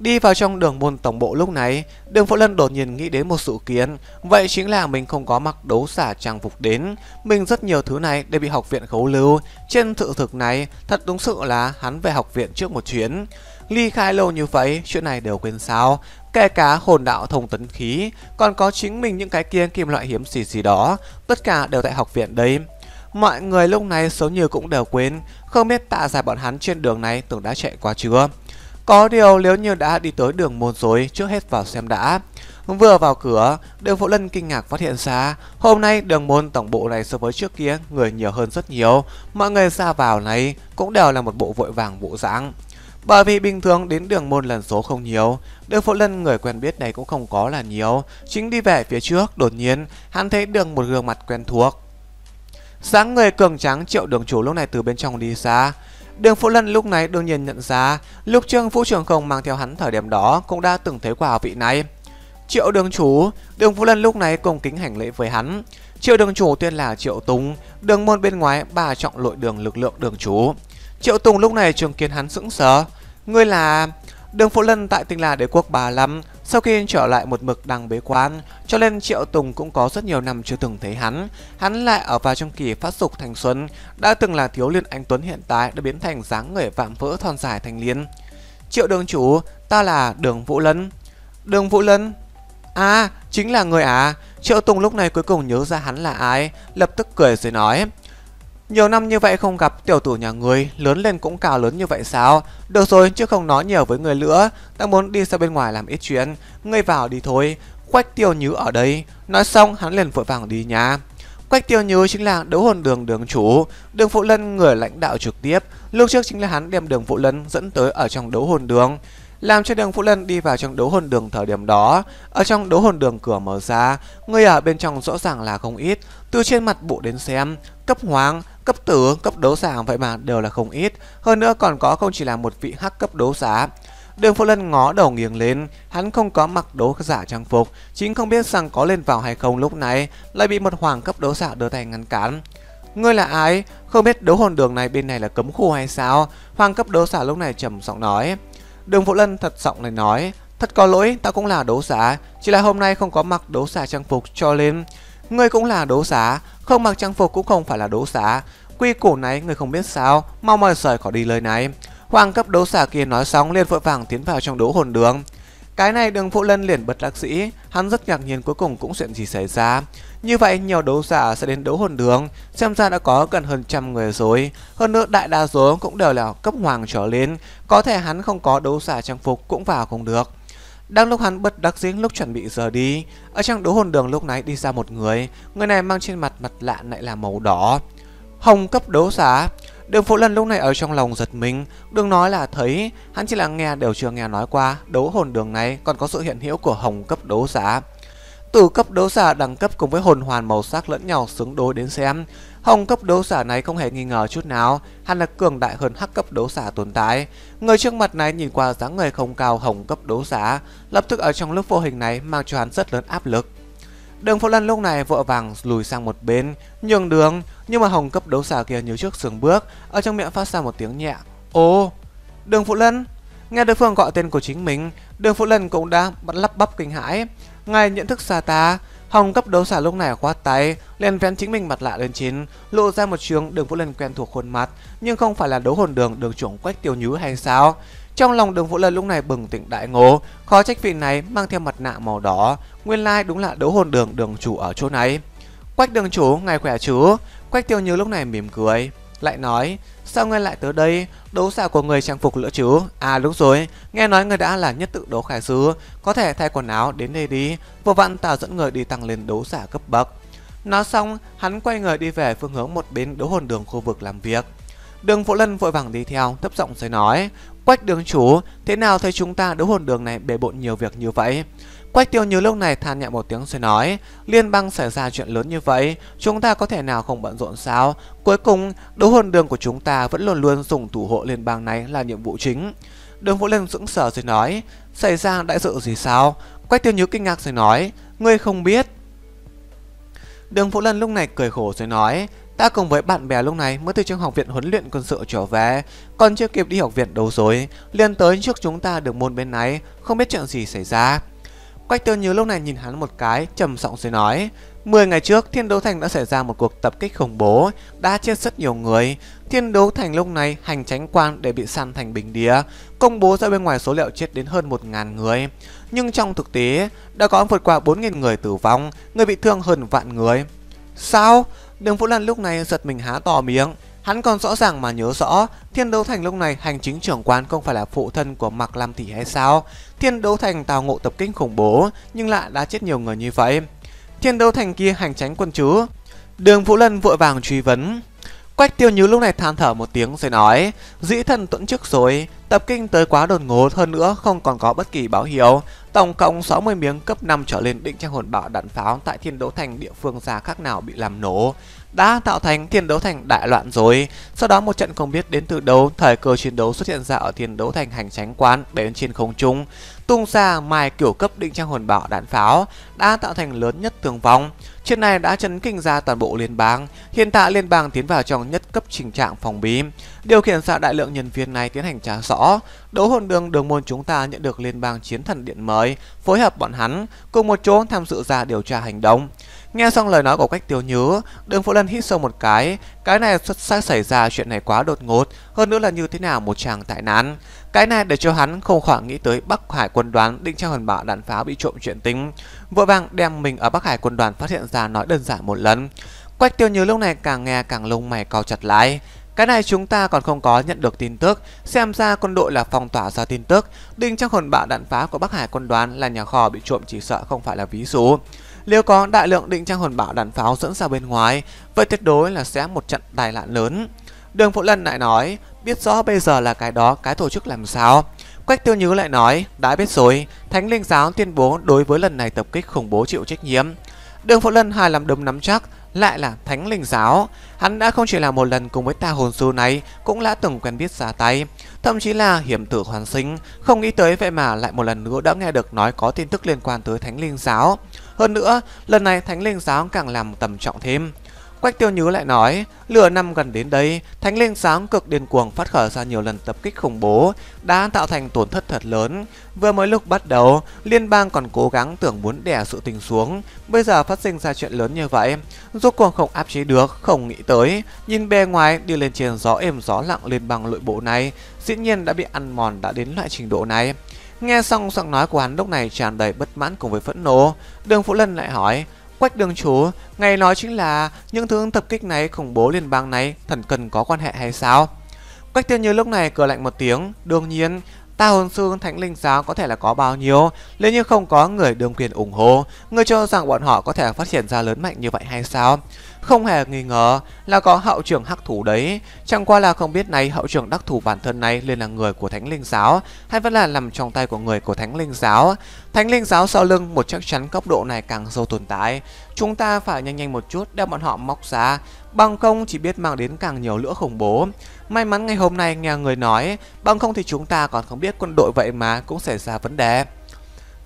Đi vào trong đường môn tổng bộ lúc này, đường Phổ Lân đột nhiên nghĩ đến một sự kiện, vậy chính là mình không có mặc đấu xả trang phục đến, mình rất nhiều thứ này đều bị học viện khấu lưu, trên sự thực này thật đúng sự là hắn về học viện trước một chuyến. Ly khai lâu như vậy, chuyện này đều quên sao, kể cả hồn đạo thông tấn khí, còn có chính mình những cái kia kim loại hiếm xì xì đó, tất cả đều tại học viện đây. Mọi người lúc này xấu như cũng đều quên, không biết tạ giải bọn hắn trên đường này tưởng đã chạy qua chưa. Có điều nếu như đã đi tới đường môn dối trước hết vào xem đã. Vừa vào cửa, đường Phổ Lân kinh ngạc phát hiện ra, hôm nay đường môn tổng bộ này so với trước kia người nhiều hơn rất nhiều, mọi người ra vào này cũng đều là một bộ vội vàng bộ dáng Bởi vì bình thường đến đường môn lần số không nhiều, đường Phổ Lân người quen biết này cũng không có là nhiều, chính đi về phía trước đột nhiên hắn thấy đường một gương mặt quen thuộc. Sáng người cường trắng triệu đường chủ lúc này từ bên trong đi ra, Đường phụ Lân lúc này đương nhiên nhận ra lúc Trương Vũ Trường Không mang theo hắn thời điểm đó cũng đã từng thấy quả vị này Triệu đường chủ, đường phụ Lân lúc này cùng kính hành lễ với hắn Triệu đường chủ tên là Triệu Tùng, đường môn bên ngoài bà trọng lội đường lực lượng đường chủ Triệu Tùng lúc này trường kiến hắn sững sờ Ngươi là... Đường Phú Lân tại Tinh La Đế quốc bà lắm, sau khi trở lại một mực đang bế quan, cho nên Triệu Tùng cũng có rất nhiều năm chưa từng thấy hắn. Hắn lại ở vào trong kỳ phát dục thành xuân, đã từng là thiếu liên anh Tuấn hiện tại đã biến thành dáng người vạm vỡ thon dài thành liên. Triệu đường chủ, ta là Đường Vũ Lân. Đường Vũ Lân? À, chính là người à? Triệu Tùng lúc này cuối cùng nhớ ra hắn là ai, lập tức cười rồi nói. Nhiều năm như vậy không gặp tiểu tử nhà người Lớn lên cũng cao lớn như vậy sao Được rồi chứ không nói nhiều với người nữa Ta muốn đi ra bên ngoài làm ít chuyện Ngươi vào đi thôi Quách tiêu nhứ ở đây Nói xong hắn liền vội vàng đi nhà Quách tiêu nhứ chính là đấu hồn đường đường chủ Đường phụ lân người lãnh đạo trực tiếp Lúc trước chính là hắn đem đường phụ lân dẫn tới ở trong đấu hồn đường làm cho đường phụ lân đi vào trong đấu hồn đường thời điểm đó ở trong đấu hồn đường cửa mở ra người ở bên trong rõ ràng là không ít từ trên mặt bộ đến xem cấp hoàng cấp tướng cấp đấu sàng vậy mà đều là không ít. Hơn nữa còn có không chỉ là một vị hắc cấp đấu giá. Đường Phổ Lân ngó đầu nghiêng lên, hắn không có mặc đấu giả trang phục, chính không biết rằng có lên vào hay không lúc này, lại bị một hoàng cấp đấu giả đưa tay ngăn cản. Ngươi là ai? Không biết đấu hồn đường này bên này là cấm khu hay sao? Hoàng cấp đấu giả lúc này trầm giọng nói. Đường Phổ Lân thật giọng này nói, thật có lỗi, ta cũng là đấu giả, chỉ là hôm nay không có mặc đấu giả trang phục cho nên... Ngươi cũng là đấu giá, không mặc trang phục cũng không phải là đấu giá, quy củ này người không biết sao, mau mời rời khỏi đi lời này. Hoàng cấp đấu xà kia nói xong liền vội vàng tiến vào trong đấu hồn đường. Cái này đường phụ lân liền bật lạc sĩ, hắn rất ngạc nhiên cuối cùng cũng chuyện gì xảy ra. Như vậy nhiều đấu giả sẽ đến đấu hồn đường, xem ra đã có gần hơn trăm người rồi. Hơn nữa đại đa số cũng đều là cấp hoàng trở lên, có thể hắn không có đấu giả trang phục cũng vào không được. Đang lúc hắn bật đắc diễn lúc chuẩn bị rời đi, ở trong đấu hồn đường lúc này đi ra một người, người này mang trên mặt mặt lạ lại là màu đỏ. Hồng cấp đấu giả Đường Phú Lần lúc này ở trong lòng giật mình Đừng nói là thấy Hắn chỉ là nghe đều chưa nghe nói qua Đấu hồn đường này còn có sự hiện hữu của hồng cấp đấu giả, Tử cấp đấu giả đẳng cấp cùng với hồn hoàn màu sắc lẫn nhau xứng đối đến xem Hồng cấp đấu giả này không hề nghi ngờ chút nào Hắn là cường đại hơn hắc cấp đấu giả tồn tại Người trước mặt này nhìn qua dáng người không cao hồng cấp đấu giả Lập tức ở trong lớp vô hình này mang cho hắn rất lớn áp lực Đường Phổ Lân lúc này vội vàng lùi sang một bên, nhường đường, nhưng mà Hồng cấp đấu xà kia nhíu trước sườn bước, ở trong miệng phát ra một tiếng nhẹ. Ô, Đường phụ Lân, nghe đối phương gọi tên của chính mình, Đường phụ Lân cũng đã bắt lắp bắp kinh hãi. Ngài nhận thức xa ta, Hồng cấp đấu xà lúc này khoát tay, liền vén chính mình mặt lạ lên chín, lộ ra một trường đường phụ Lân quen thuộc khuôn mặt, nhưng không phải là đấu hồn đường đường trưởng Quách Tiêu Nhứ hay sao? Trong lòng đường Vũ Lân lúc này bừng tỉnh đại ngộ, khó trách vị này mang theo mặt nạ màu đỏ, nguyên lai đúng là đấu hồn đường đường chủ ở chỗ này. Quách đường chủ, ngài khỏe chứ? Quách tiêu như lúc này mỉm cười, lại nói, sao ngươi lại tới đây, đấu xạ của người trang phục lửa chứ? À đúng rồi, nghe nói người đã là nhất tự đấu khải sứ, có thể thay quần áo đến đây đi, vừa vặn tào dẫn người đi tăng lên đấu xạ cấp bậc. Nói xong, hắn quay người đi về phương hướng một bên đấu hồn đường khu vực làm việc. Đường Phổ Lân vội vàng đi theo, thấp giọng rồi nói, Quách đường chủ, thế nào thấy chúng ta đấu hồn đường này bề bộn nhiều việc như vậy? Quách tiêu như lúc này than nhẹ một tiếng rồi nói, liên bang xảy ra chuyện lớn như vậy, chúng ta có thể nào không bận rộn sao? Cuối cùng, đấu hồn đường của chúng ta vẫn luôn luôn dùng thủ hộ liên bang này là nhiệm vụ chính. Đường Vũ lân sững sờ rồi nói, xảy ra đại sự gì sao? Quách tiêu như kinh ngạc rồi nói, ngươi không biết. Đường Vũ Lân lúc này cười khổ rồi nói ta cùng với bạn bè lúc này mới từ trường học viện huấn luyện quân sự trở về, còn chưa kịp đi học viện đấu rồi, liền tới trước chúng ta được môn bên này, không biết chuyện gì xảy ra. Quách Tư Như lúc này nhìn hắn một cái, trầm giọng rồi nói, 10 ngày trước Thiên Đấu Thành đã xảy ra một cuộc tập kích khủng bố, đã chết rất nhiều người. Thiên Đấu Thành lúc này hành tránh quan để bị săn thành bình đĩa công bố ra bên ngoài số liệu chết đến hơn 1.000 người. Nhưng trong thực tế, đã có vượt qua 4.000 người tử vong, người bị thương hơn vạn người. Sao? Đường Vũ Lân lúc này giật mình há to miếng. Hắn còn rõ ràng mà nhớ rõ, Thiên Đấu Thành lúc này hành chính trưởng quán không phải là phụ thân của Mạc Lam Thị hay sao? Thiên Đấu Thành tào ngộ tập kích khủng bố, nhưng lại đã chết nhiều người như vậy. Thiên Đấu Thành kia hành tránh quân chứ? Đường Vũ Lân vội vàng truy vấn. Quách tiêu nhứ lúc này than thở một tiếng rồi nói Dĩ thần tuẫn trước rồi Tập kinh tới quá đột ngột hơn nữa không còn có bất kỳ báo hiệu Tổng cộng 60 miếng cấp 5 trở lên định trang hồn bạo đạn pháo tại thiên đấu thành địa phương ra khác nào bị làm nổ đã tạo thành thiên đấu thành đại loạn rồi. Sau đó một trận không biết đến từ đâu, thời cơ chiến đấu xuất hiện ra ở thiên đấu thành hành tránh quán đến trên không trung, tung ra mài kiểu cấp định trang hồn bảo đạn pháo đã tạo thành lớn nhất tường vong. Chuyện này đã chấn kinh ra toàn bộ liên bang. Hiện tại liên bang tiến vào trong nhất cấp trình trạng phòng bí, điều khiển xạ đại lượng nhân viên này tiến hành trả rõ. Đỗ hồn đường đường môn chúng ta nhận được liên bang chiến thần điện mới, phối hợp bọn hắn cùng một chỗ tham dự ra điều tra hành động. Nghe xong lời nói của Quách Tiếu Nhớ, Đường Vũ Lân hít sâu một cái, cái này xuất sắc xảy ra chuyện này quá đột ngột, hơn nữa là như thế nào một chàng tại nạn. Cái này để cho hắn không khỏi nghĩ tới Bắc Hải quân đoàn định trao hòn bảo đạn pháo bị trộm chuyện tính, vội vàng đem mình ở Bắc Hải quân đoàn phát hiện ra nói đơn giản một lần. Quách Tiêu Nhớ lúc này càng nghe càng lông mày cau chặt lại. Cái này chúng ta còn không có nhận được tin tức, xem ra quân đội là phong tỏa ra tin tức, Định trong hồn bạo đạn phá của Bắc Hải quân đoàn là nhà kho bị trộm chỉ sợ không phải là ví dụ. Nếu có đại lượng định trang hồn bảo đạn pháo dẫn ra bên ngoài, vậy tuyệt đối là sẽ một trận tai nạn lớn. Đường Phụ Lân lại nói, biết rõ bây giờ là cái đó cái tổ chức làm sao. Quách Tiêu Nhứ lại nói, đã biết rồi, Thánh Linh Giáo tuyên bố đối với lần này tập kích khủng bố chịu trách nhiệm. Đường Phụ Lân hài lòng đấm nắm chắc, lại là thánh linh giáo. Hắn đã không chỉ là một lần cùng với ta hồn sư này, cũng đã từng quen biết ra tay, thậm chí là hiểm tử hoàn sinh, không nghĩ tới vậy mà lại một lần nữa đã nghe được nói có tin tức liên quan tới thánh linh giáo. Hơn nữa, lần này thánh linh giáo càng làm tầm trọng thêm. Quách tiêu nhứ lại nói, lửa năm gần đến đây, thánh linh sáng cực điên cuồng phát khởi ra nhiều lần tập kích khủng bố, đã tạo thành tổn thất thật lớn. Vừa mới lúc bắt đầu, liên bang còn cố gắng tưởng muốn đè sự tình xuống, bây giờ phát sinh ra chuyện lớn như vậy. Rốt cuộc không áp chế được, không nghĩ tới, nhìn bề ngoài đi lên trên gió êm gió lặng liên bang nội bộ này, dĩ nhiên đã bị ăn mòn đã đến loại trình độ này. Nghe xong giọng nói của hắn lúc này tràn đầy bất mãn cùng với phẫn nộ, đường Phụ Lân lại hỏi, Quách đường chủ, ngay nói chính là những thứ tập kích này khủng bố liên bang này thần cần có quan hệ hay sao? Quách tiên như lúc này cười lạnh một tiếng, đương nhiên ta hồn xương thánh linh giáo có thể là có bao nhiêu nếu như không có người đương quyền ủng hộ người cho rằng bọn họ có thể phát triển ra lớn mạnh như vậy hay sao không hề nghi ngờ là có hậu trưởng hắc thủ đấy chẳng qua là không biết này hậu trưởng đắc thủ bản thân này liền là người của thánh linh giáo hay vẫn là nằm trong tay của người của thánh linh giáo thánh linh giáo sau lưng một chắc chắn cấp độ này càng sâu tồn tại chúng ta phải nhanh nhanh một chút đem bọn họ móc ra bằng không chỉ biết mang đến càng nhiều lửa khủng bố May mắn ngày hôm nay nghe người nói, bằng không thì chúng ta còn không biết quân đội vậy mà cũng xảy ra vấn đề.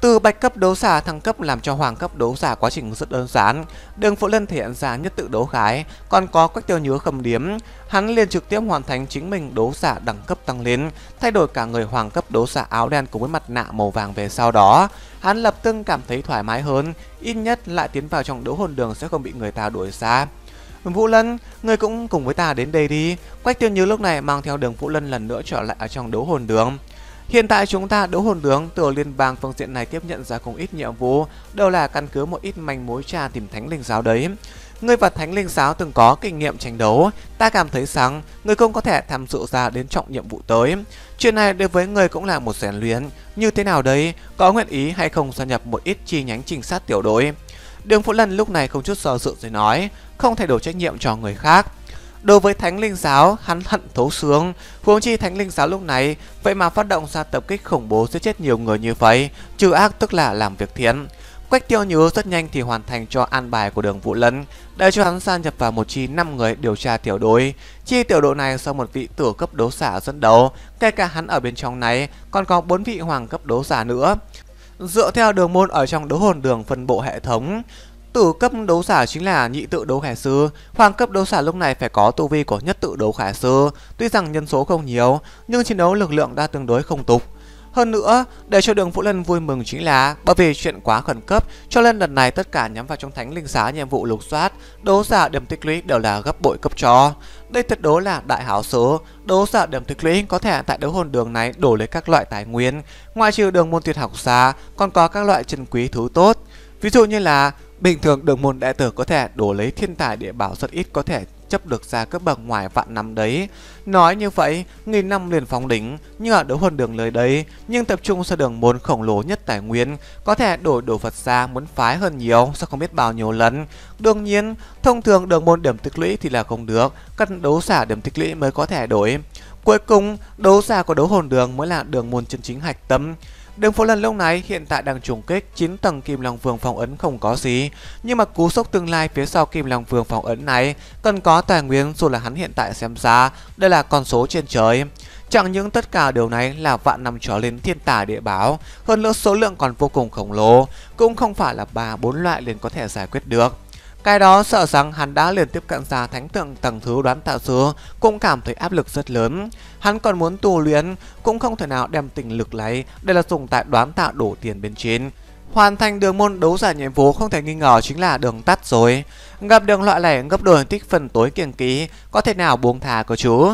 Từ bạch cấp đấu giả thăng cấp làm cho hoàng cấp đấu giả quá trình rất đơn giản. Đường Phổ Lân thể hiện ra nhất tự đấu khái, còn có quách tiêu nhớ khâm điếm. Hắn liền trực tiếp hoàn thành chính mình đấu giả đẳng cấp tăng lên, thay đổi cả người hoàng cấp đấu giả áo đen cùng với mặt nạ màu vàng về sau đó. Hắn lập tức cảm thấy thoải mái hơn, ít nhất lại tiến vào trong đấu hồn đường sẽ không bị người ta đuổi xa. Vũ Lân, ngươi cũng cùng với ta đến đây đi. Quách tiêu như lúc này mang theo đường Vũ Lân lần nữa trở lại ở trong đấu hồn đường. Hiện tại chúng ta đấu hồn đường từ liên bang phương diện này tiếp nhận ra không ít nhiệm vụ, đều là căn cứ một ít manh mối trà tìm thánh linh giáo đấy. Ngươi và Thánh Linh Giáo từng có kinh nghiệm tranh đấu, ta cảm thấy rằng ngươi không có thể tham dự ra đến trọng nhiệm vụ tới. Chuyện này đối với ngươi cũng là một rèn luyện, như thế nào đấy, có nguyện ý hay không gia nhập một ít chi nhánh trinh sát tiểu đội. Đường Vũ Lân lúc này không chút do dự rồi nói, không thể đổ trách nhiệm cho người khác. Đối với Thánh Linh Giáo, hắn hận thấu xương, huống chi Thánh Linh Giáo lúc này, vậy mà phát động ra tập kích khủng bố giết chết nhiều người như vậy, trừ ác tức là làm việc thiện. Quách tiêu nhớ rất nhanh thì hoàn thành cho an bài của đường Vũ Lân, để cho hắn gia nhập vào một chi 5 người điều tra tiểu đội. Chi tiểu đội này do một vị tử cấp đấu giả dẫn đầu, kể cả hắn ở bên trong này còn có 4 vị hoàng cấp đấu giả nữa dựa theo đường môn ở trong đấu hồn đường phân bộ hệ thống. Tử cấp đấu giả chính là nhị tự đấu khải sư, hoàng cấp đấu giả lúc này phải có tu vi của nhất tự đấu khải sư, tuy rằng nhân số không nhiều nhưng chiến đấu lực lượng đã tương đối không tục. Hơn nữa, để cho Đường Vũ Lân vui mừng chính là bởi vì chuyện quá khẩn cấp, cho nên lần này tất cả nhắm vào trong thánh linh xá nhiệm vụ lục soát, đấu giả điểm tích lũy đều là gấp bội cấp cho. Đây tuyệt đối là đại hảo số, đấu giả điểm tích lũy có thể tại đấu hồn đường này đổ lấy các loại tài nguyên, ngoài trừ đường môn tuyệt học xa, còn có các loại chân quý thứ tốt. Ví dụ như là bình thường đường môn đệ tử có thể đổ lấy thiên tài địa bảo rất ít có thể chấp được ra cấp bậc ngoài vạn năm đấy. Nói như vậy, nghìn năm liền phóng đỉnh, nhưng ở đấu hồn đường lời đấy, nhưng tập trung cho đường môn khổng lồ nhất tài nguyên, có thể đổi đồ vật ra muốn phái hơn nhiều, sao không biết bao nhiêu lần. Đương nhiên, thông thường đường môn điểm tích lũy thì là không được, cần đấu xả điểm tích lũy mới có thể đổi. Cuối cùng, đấu xả của đấu hồn đường mới là đường môn chân chính hạch tâm. Đường phố lần lâu này hiện tại đang trùng kích 9 tầng Kim Long Vương phòng ấn không có gì, nhưng mà cú sốc tương lai phía sau Kim Long Vương phòng ấn này cần có tài nguyên dù là hắn hiện tại xem ra, đây là con số trên trời. Chẳng những tất cả điều này là vạn năm trở lên thiên tả địa báo, hơn nữa số lượng còn vô cùng khổng lồ, cũng không phải là ba bốn loại liền có thể giải quyết được. Cái đó sợ rằng hắn đã liền tiếp cận ra thánh tượng tầng thứ đoán tạo xứ, cũng cảm thấy áp lực rất lớn. Hắn còn muốn tu luyện, cũng không thể nào đem tình lực lấy, đây là dùng tại đoán tạo đổ tiền bên trên. Hoàn thành đường môn đấu giả nhiệm vụ không thể nghi ngờ chính là đường tắt rồi. Gặp đường loại này gấp đôi tích phần tối kiêng ký, có thể nào buông thà cơ chú.